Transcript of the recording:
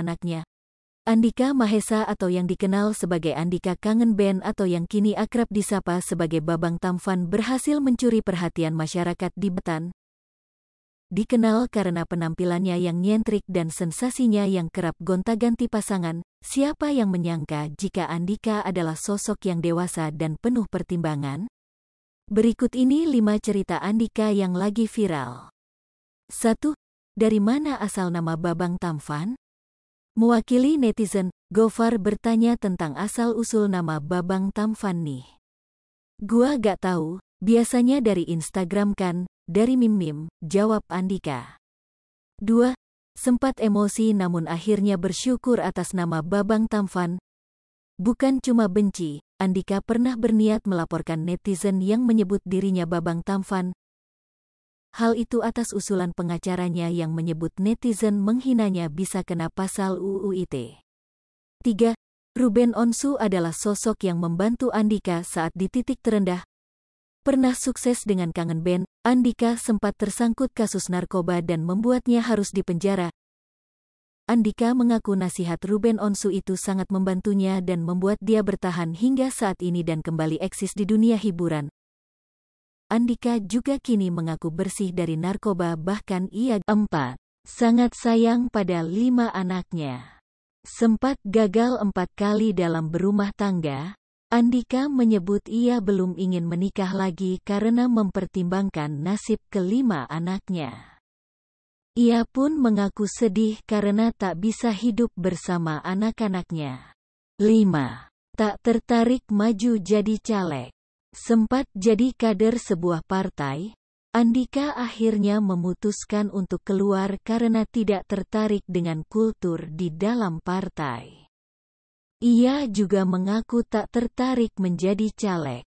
anaknya. Andika Mahesa atau yang dikenal sebagai Andika Kangen Band atau yang kini akrab disapa sebagai Babang Tamfan berhasil mencuri perhatian masyarakat di Betan. Dikenal karena penampilannya yang nyentrik dan sensasinya yang kerap gonta-ganti pasangan, siapa yang menyangka jika Andika adalah sosok yang dewasa dan penuh pertimbangan? Berikut ini lima cerita Andika yang lagi viral. 1. Dari mana asal nama Babang Tamfan? Mewakili netizen, Gofar bertanya tentang asal-usul nama Babang nih. Gua gak tahu, biasanya dari Instagram kan, dari mim-mim, jawab Andika. Dua, Sempat emosi namun akhirnya bersyukur atas nama Babang Tamfan. Bukan cuma benci, Andika pernah berniat melaporkan netizen yang menyebut dirinya Babang Tamfan, Hal itu atas usulan pengacaranya yang menyebut netizen menghinanya bisa kena pasal UU ITE. 3. Ruben Onsu adalah sosok yang membantu Andika saat di titik terendah. Pernah sukses dengan kangen band, Andika sempat tersangkut kasus narkoba dan membuatnya harus dipenjara. Andika mengaku nasihat Ruben Onsu itu sangat membantunya dan membuat dia bertahan hingga saat ini dan kembali eksis di dunia hiburan. Andika juga kini mengaku bersih dari narkoba bahkan ia empat. Sangat sayang pada lima anaknya. Sempat gagal empat kali dalam berumah tangga, Andika menyebut ia belum ingin menikah lagi karena mempertimbangkan nasib kelima anaknya. Ia pun mengaku sedih karena tak bisa hidup bersama anak-anaknya. 5. Tak tertarik maju jadi caleg Sempat jadi kader sebuah partai, Andika akhirnya memutuskan untuk keluar karena tidak tertarik dengan kultur di dalam partai. Ia juga mengaku tak tertarik menjadi caleg.